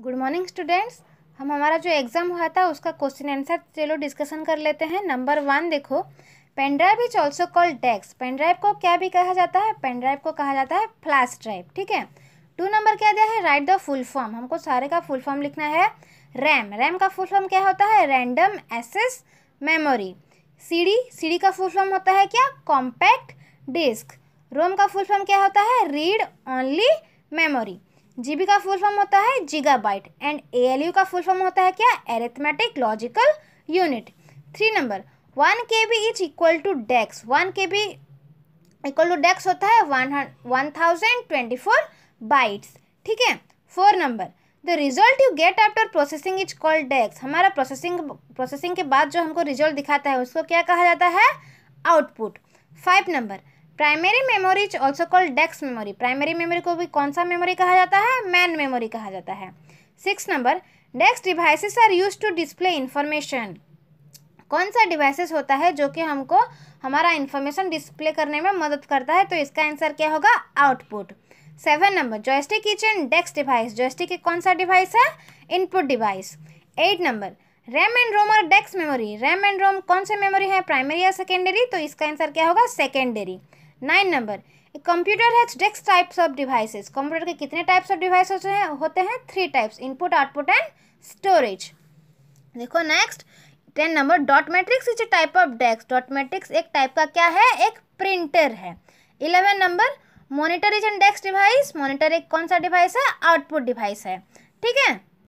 good morning students हम हमारा जो एग्ज़ाम हुआ था उसका क्वेश्चन आंसर चलो डिस्कशन कर लेते हैं नंबर वन देखो pendrive is also called dash pendrive को क्या भी कहा जाता है पेनड्राइव को कहा जाता है फ्लैश ड्राइव ठीक है टू नंबर क्या दिया है राइट द फुल फॉर्म हमको सारे का फुल फॉर्म लिखना है रैम रैम का फुल फॉर्म क्या होता है random access memory CD CD का फुल फॉर्म होता है क्या कॉम्पैक्ट डिस्क रोम का फुल फॉर्म क्या होता है रीड ओनली मेमोरी जीबी का फुल फॉर्म होता है जिगाबाइट एंड ए का फुल फॉर्म होता है क्या arithmetic logical unit three number one K B is equal to dash one K B equal to dash होता है one one thousand twenty four bytes ठीक है four number the result you get after processing is called dash हमारा processing processing के बाद जो हमको result दिखाता है उसको क्या कहा जाता है output five number primary memory is also called dash memory primary memory को भी कौन सा मेमोरी कहा जाता है मैन मेमोरी कहा जाता है six number dash devices are use to display information कौन सा डिवाइसेस होता है जो कि हमको हमारा इन्फॉर्मेशन डिस्प्ले करने में मदद करता है तो इसका आंसर क्या होगा आउटपुट सेवन नंबर जॉयस्टिक किचन डेस्क डिवाइस जॉयस्टिक कौन सा डिवाइस है input device eight number RAM and ROM और dash memory RAM and ROM कौन से मेमोरी है प्राइमरी या सेकेंडरी तो इसका आंसर क्या होगा secondary nine number computer has dash types of devices computer के कितने टाइप्स ऑफ डिवाइस होते हैं होते हैं three types input output and storage देखो next ten number dot matrix is a type of dash dot matrix एक type का क्या है एक प्रिंटर है eleven number monitor is an dash device monitor एक कौन सा डिवाइस है आउटपुट डिवाइस है ठीक है